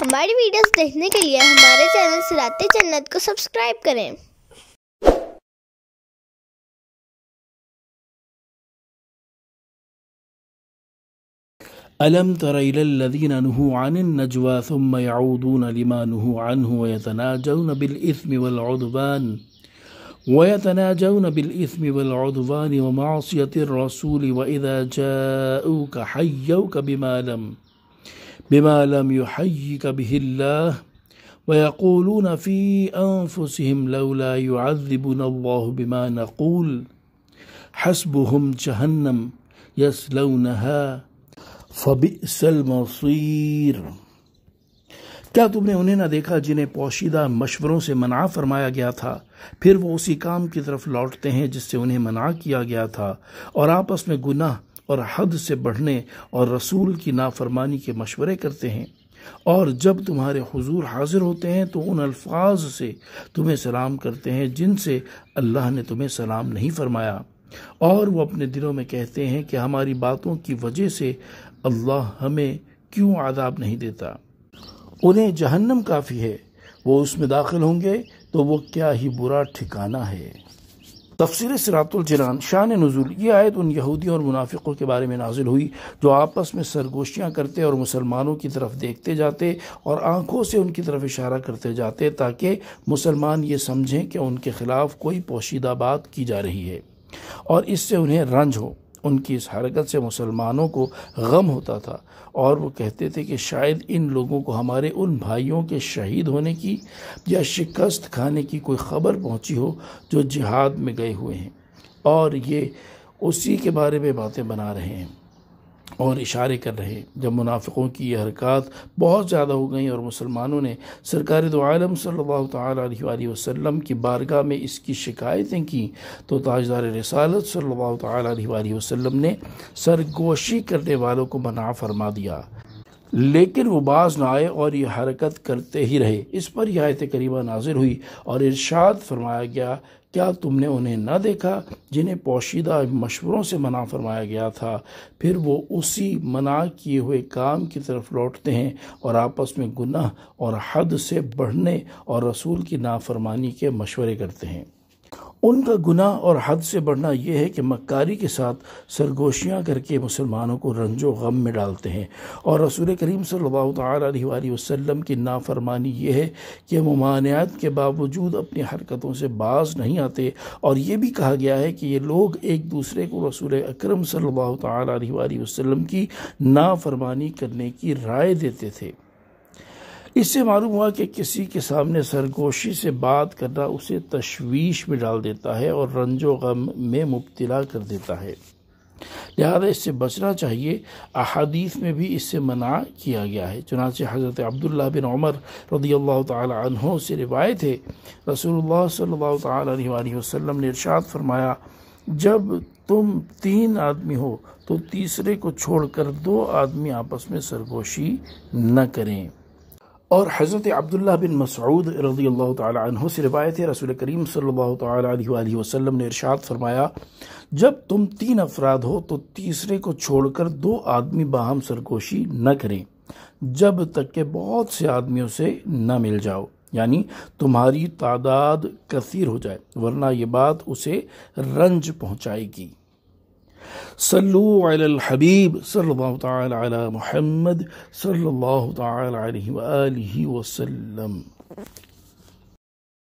हमारी वीडियोस देखने के लिए हमारे चैनल सिराते जन्नत को सब्सक्राइब करें ألم تر إلى الذين نهوا عن النجوى ثم يعودون لما نهوا عنه ويتناجون بالإثم والعدوان ويتناجون بالإثم والعدوان ومعصية الرسول وإذا جاءوك حيوك بما لم بما لم يحيك به الله ويقولون في أنفسهم لولا يعذبنا الله بما نقول حسبهم جهنم يسلونها فبئس المصير क्या तुमने उन्हें न देखा जिन्हें पोशीदा मशवरों से मना फरमाया गया था फिर वो उसी काम की तरफ लौटते हैं जिससे उन्हें मना किया गया था और आपस में गुनाह حد سے بڑھنے اور رسول کی نافرمانی کے مشورے کرتے ہیں اور جب تمہارے حضور حاضر ہوتے ہیں تو ان الفاظ سے تمہیں سلام کرتے ہیں جن سے اللہ نے تمہیں سلام نہیں فرمایا اور وہ اپنے دلوں میں کہتے ہیں کہ ہماری باتوں کی وجہ سے اللہ ہمیں کیوں عذاب نہیں دیتا انہیں جہنم کافی ہے وہ اس میں داخل ہوں گے تو وہ کیا ہی برا ٹھکانہ ہے تفسیر سرات الجران شان نزول یہ آیت ان یہودیوں اور منافقوں کے بارے میں نازل ہوئی جو آپس میں سرگوشیاں کرتے اور مسلمانوں کی طرف دیکھتے جاتے اور آنکھوں سے ان کی طرف اشارہ کرتے جاتے تاکہ مسلمان یہ سمجھیں کہ ان کے خلاف کوئی پوشیدہ بات کی جا رہی ہے اور اس سے انہیں رنج ہو ان کی اس حرکت سے مسلمانوں کو غم ہوتا تھا اور وہ کہتے تھے کہ شاید ان لوگوں کو ہمارے ان بھائیوں کے شہید ہونے کی یا شکست کھانے کی کوئی خبر پہنچی ہو جو جہاد میں گئے ہوئے ہیں اور یہ اسی کے بارے میں باتیں بنا رہے ہیں اور اشارے کر رہے ہیں جب منافقوں کی یہ حرکات بہت زیادہ ہو گئیں اور مسلمانوں نے سرکار دو عالم صلی اللہ تعالی علیہ وآلہ وسلم کی بارگاہ میں اس کی شکایتیں کی تو تاجدار رسالت صلی اللہ تعالی علیہ وآلہ وسلم نے سرگوشی کرنے والوں کو منع فرما دیا لیکن وہ باز نہ آئے اور یہ حرکت کرتے ہی رہے اس پر یہ آیت کریمہ نازل ہوئی اور ارشاد فرمایا گیا کیا تم نے انہیں نہ دیکھا جنہیں پوشیدہ مشوروں سے منع فرمایا گیا تھا پھر وہ اسی منع کیے ہوئے کام کی طرف لوٹتے ہیں اور آپس میں گناہ اور حد سے بڑھنے اور رسول کی نافرمانی کے مشورے کرتے ہیں ان کا گناہ اور حد سے بڑھنا یہ ہے کہ مکاری کے ساتھ سرگوشیاں کر کے مسلمانوں کو رنج و غم میں ڈالتے ہیں اور رسول کریم صلی اللہ علیہ وآلہ وسلم کی نافرمانی یہ ہے کہ ممانعت کے باوجود اپنی حرکتوں سے باز نہیں آتے اور یہ بھی کہا گیا ہے کہ یہ لوگ ایک دوسرے کو رسول اکرم صلی اللہ تعالیٰ علیہ وسلم کی نافرمانی کرنے کی رائے دیتے تھے اس سے معلوم ہوا کہ کسی کے سامنے سرگوشی سے بات کرنا اسے تشویش میں ڈال دیتا ہے اور رنج و غم میں مبتلا کر دیتا ہے لہذا اس سے بچنا چاہیے احادیث میں بھی اس سے منع کیا گیا ہے چنانچہ حضرت عبداللہ بن عمر رضی اللہ تعالی عنہ سے روایت ہے رسول اللہ صلی اللہ تعالی علیہ وآلہ وسلم نے ارشاد فرمایا جب تم تین آدمی ہو تو تیسرے کو چھوڑ کر دو آدمی آپس میں سرگوشی نہ کریں اور حضرت عبداللہ بن مسعود رضی اللہ تعالی عنہ سے روایت رسول کریم صلی اللہ تعالی علیہ وآلہ وسلم نے ارشاد فرمایا جب تم تین افراد ہو تو تیسرے کو چھوڑ کر دو آدمی باہم سرگوشی نہ کریں جب تک کہ بہت سے آدمیوں سے نہ مل جاؤ یعنی تمہاری تعداد کثیر ہو جائے ورنہ یہ بات اسے رنج پہنچائے گی صلوا على الحبيب صلى الله تعالى على محمد صلى الله تعالى عليه وآله وسلم